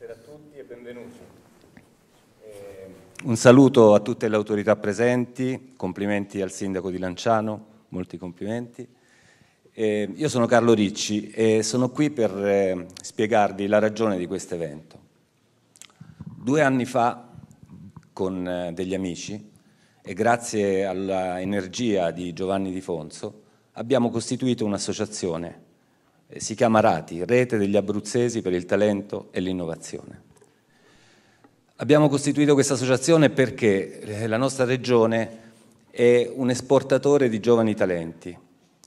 Buonasera a tutti e benvenuti. Eh... Un saluto a tutte le autorità presenti, complimenti al sindaco di Lanciano, molti complimenti. Eh, io sono Carlo Ricci e sono qui per eh, spiegarvi la ragione di questo evento. Due anni fa, con eh, degli amici, e grazie all'energia di Giovanni Di Fonso, abbiamo costituito un'associazione si chiama Rati, Rete degli Abruzzesi per il Talento e l'Innovazione. Abbiamo costituito questa associazione perché eh, la nostra regione è un esportatore di giovani talenti.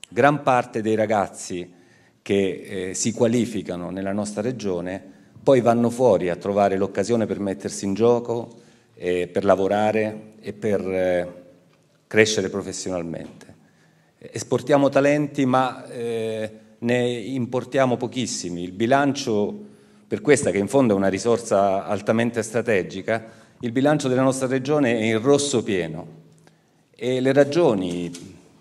Gran parte dei ragazzi che eh, si qualificano nella nostra regione poi vanno fuori a trovare l'occasione per mettersi in gioco, eh, per lavorare e per eh, crescere professionalmente. Esportiamo talenti ma eh, ne importiamo pochissimi. Il bilancio, per questa che in fondo è una risorsa altamente strategica, il bilancio della nostra regione è in rosso pieno e le ragioni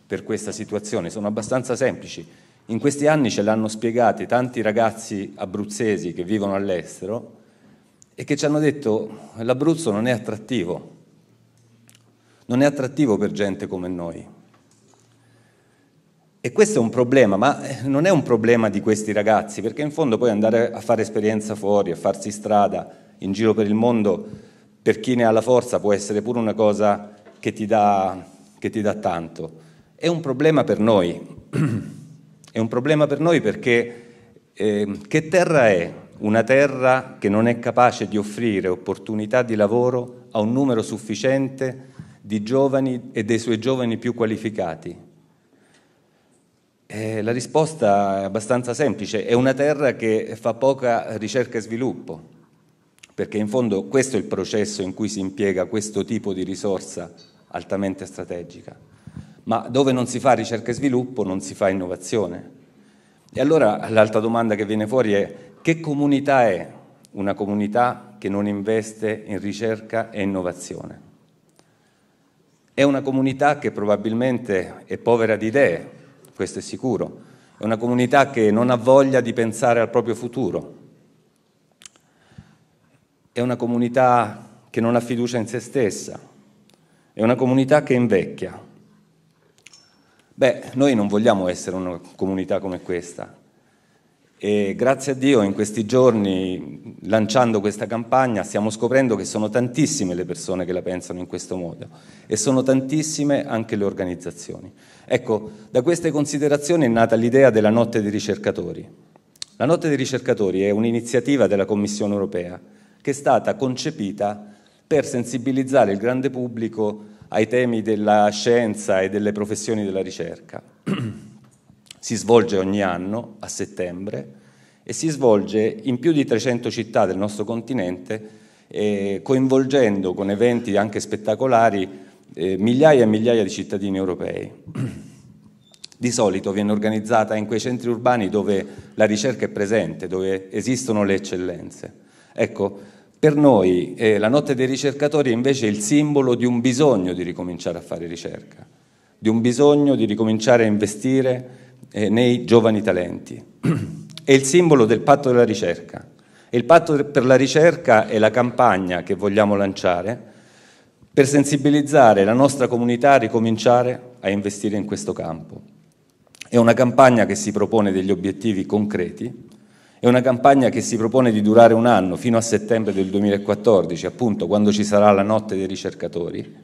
per questa situazione sono abbastanza semplici. In questi anni ce l'hanno spiegate tanti ragazzi abruzzesi che vivono all'estero e che ci hanno detto l'Abruzzo non è attrattivo, non è attrattivo per gente come noi. E questo è un problema, ma eh, non è un problema di questi ragazzi, perché in fondo poi andare a fare esperienza fuori, a farsi strada in giro per il mondo, per chi ne ha la forza può essere pure una cosa che ti dà, che ti dà tanto. È un problema per noi, è un problema per noi perché eh, che terra è? Una terra che non è capace di offrire opportunità di lavoro a un numero sufficiente di giovani e dei suoi giovani più qualificati eh, la risposta è abbastanza semplice, è una terra che fa poca ricerca e sviluppo, perché in fondo questo è il processo in cui si impiega questo tipo di risorsa altamente strategica, ma dove non si fa ricerca e sviluppo non si fa innovazione. E allora l'altra domanda che viene fuori è che comunità è una comunità che non investe in ricerca e innovazione? È una comunità che probabilmente è povera di idee, questo è sicuro. È una comunità che non ha voglia di pensare al proprio futuro. È una comunità che non ha fiducia in se stessa. È una comunità che invecchia. Beh, noi non vogliamo essere una comunità come questa, e grazie a Dio in questi giorni, lanciando questa campagna, stiamo scoprendo che sono tantissime le persone che la pensano in questo modo e sono tantissime anche le organizzazioni. Ecco, da queste considerazioni è nata l'idea della Notte dei ricercatori. La Notte dei ricercatori è un'iniziativa della Commissione europea che è stata concepita per sensibilizzare il grande pubblico ai temi della scienza e delle professioni della ricerca. Si svolge ogni anno a settembre e si svolge in più di 300 città del nostro continente, eh, coinvolgendo con eventi anche spettacolari eh, migliaia e migliaia di cittadini europei. Di solito viene organizzata in quei centri urbani dove la ricerca è presente, dove esistono le eccellenze. Ecco, per noi eh, la notte dei ricercatori è invece il simbolo di un bisogno di ricominciare a fare ricerca, di un bisogno di ricominciare a investire eh, nei giovani talenti. È il simbolo del patto della ricerca. E il patto per la ricerca è la campagna che vogliamo lanciare per sensibilizzare la nostra comunità a ricominciare a investire in questo campo. È una campagna che si propone degli obiettivi concreti, è una campagna che si propone di durare un anno fino a settembre del 2014, appunto quando ci sarà la notte dei ricercatori,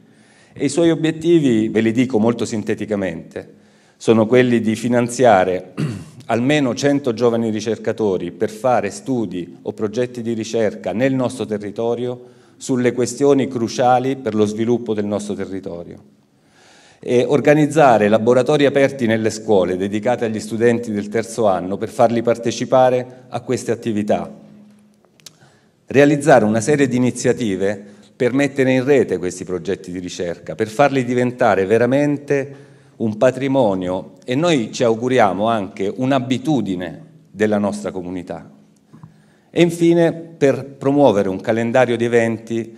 e i suoi obiettivi ve li dico molto sinteticamente sono quelli di finanziare almeno 100 giovani ricercatori per fare studi o progetti di ricerca nel nostro territorio sulle questioni cruciali per lo sviluppo del nostro territorio. E organizzare laboratori aperti nelle scuole dedicate agli studenti del terzo anno per farli partecipare a queste attività. Realizzare una serie di iniziative per mettere in rete questi progetti di ricerca, per farli diventare veramente un patrimonio e noi ci auguriamo anche un'abitudine della nostra comunità. E infine per promuovere un calendario di eventi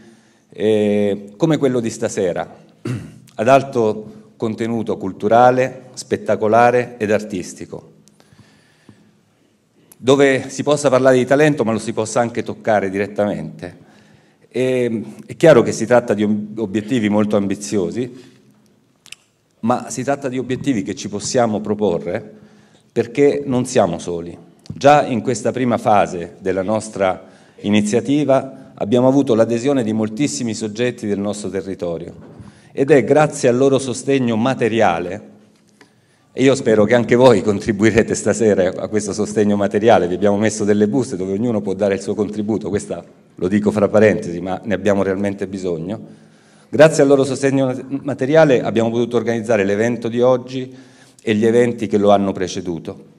eh, come quello di stasera, ad alto contenuto culturale, spettacolare ed artistico, dove si possa parlare di talento ma lo si possa anche toccare direttamente. E, è chiaro che si tratta di obiettivi molto ambiziosi, ma si tratta di obiettivi che ci possiamo proporre perché non siamo soli. Già in questa prima fase della nostra iniziativa abbiamo avuto l'adesione di moltissimi soggetti del nostro territorio ed è grazie al loro sostegno materiale e io spero che anche voi contribuirete stasera a questo sostegno materiale, vi abbiamo messo delle buste dove ognuno può dare il suo contributo, questa lo dico fra parentesi, ma ne abbiamo realmente bisogno Grazie al loro sostegno materiale abbiamo potuto organizzare l'evento di oggi e gli eventi che lo hanno preceduto.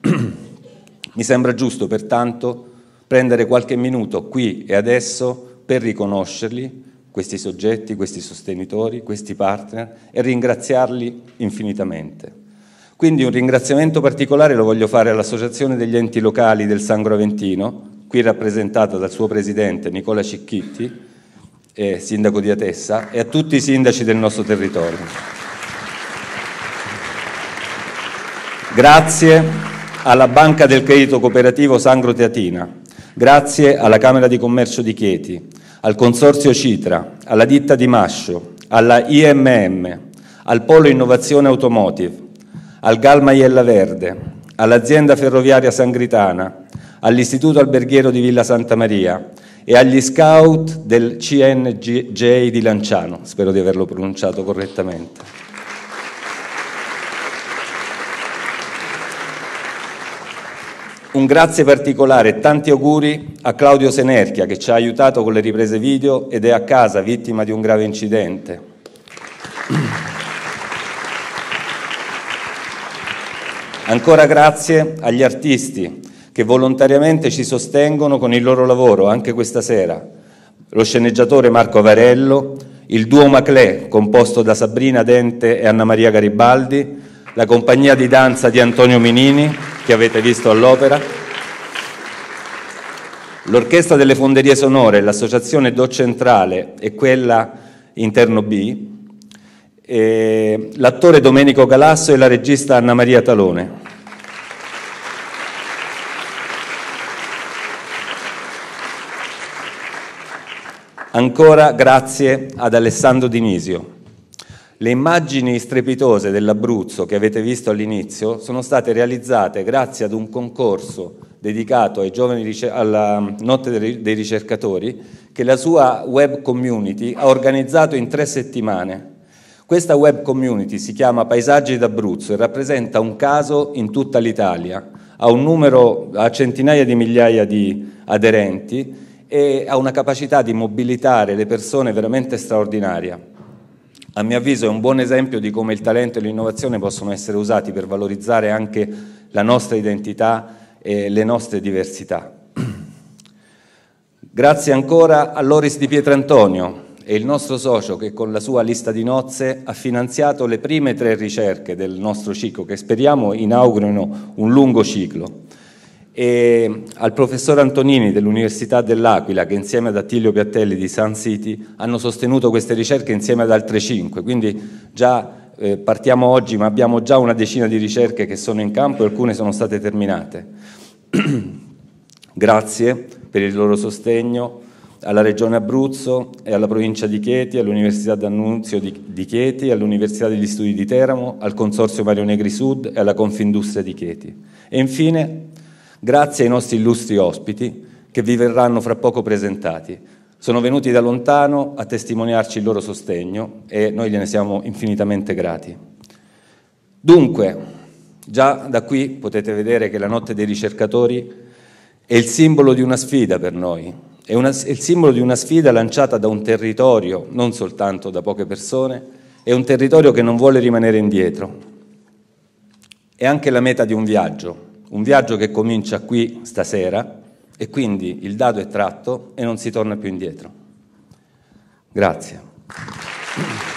Mi sembra giusto pertanto prendere qualche minuto qui e adesso per riconoscerli, questi soggetti, questi sostenitori, questi partner e ringraziarli infinitamente. Quindi un ringraziamento particolare lo voglio fare all'Associazione degli enti locali del Sangro Aventino, qui rappresentata dal suo presidente Nicola Cicchitti, eh, sindaco di Atessa, e a tutti i sindaci del nostro territorio. Grazie alla Banca del Credito Cooperativo Sangro Teatina, grazie alla Camera di Commercio di Chieti, al Consorzio Citra, alla ditta di Mascio, alla IMM, al Polo Innovazione Automotive, al Gal Maiella Verde, all'azienda ferroviaria sangritana, all'Istituto Alberghiero di Villa Santa Maria e agli scout del CNJ di Lanciano, spero di averlo pronunciato correttamente. Un grazie particolare e tanti auguri a Claudio Senerchia che ci ha aiutato con le riprese video ed è a casa vittima di un grave incidente. Ancora grazie agli artisti che volontariamente ci sostengono con il loro lavoro anche questa sera. Lo sceneggiatore Marco Varello, il duo Maclè composto da Sabrina Dente e Anna Maria Garibaldi, la compagnia di danza di Antonio Minini che avete visto all'opera, l'Orchestra delle Fonderie Sonore, l'Associazione Do Centrale e quella Interno B, l'attore Domenico Galasso e la regista Anna Maria Talone. Ancora grazie ad Alessandro Dinisio. Le immagini strepitose dell'Abruzzo che avete visto all'inizio sono state realizzate grazie ad un concorso dedicato alla Notte dei ricercatori che la sua web community ha organizzato in tre settimane. Questa web community si chiama Paesaggi d'Abruzzo e rappresenta un caso in tutta l'Italia, ha un numero a centinaia di migliaia di aderenti e ha una capacità di mobilitare le persone veramente straordinaria. A mio avviso è un buon esempio di come il talento e l'innovazione possono essere usati per valorizzare anche la nostra identità e le nostre diversità. Grazie ancora a Loris Di Pietrantonio e il nostro socio che con la sua lista di nozze ha finanziato le prime tre ricerche del nostro ciclo che speriamo inaugurino un lungo ciclo e al professor Antonini dell'Università dell'Aquila che insieme ad Attilio Piattelli di Sun City hanno sostenuto queste ricerche insieme ad altre cinque, quindi già eh, partiamo oggi ma abbiamo già una decina di ricerche che sono in campo e alcune sono state terminate. Grazie per il loro sostegno alla Regione Abruzzo e alla provincia di Chieti, all'Università d'Annunzio di Chieti, all'Università degli Studi di Teramo, al Consorzio Mario Negri Sud e alla Confindustria di Chieti. E infine grazie ai nostri illustri ospiti che vi verranno fra poco presentati. Sono venuti da lontano a testimoniarci il loro sostegno e noi gliene siamo infinitamente grati. Dunque, già da qui potete vedere che la notte dei ricercatori è il simbolo di una sfida per noi, è, una, è il simbolo di una sfida lanciata da un territorio, non soltanto da poche persone, è un territorio che non vuole rimanere indietro. È anche la meta di un viaggio, un viaggio che comincia qui stasera e quindi il dado è tratto e non si torna più indietro. Grazie.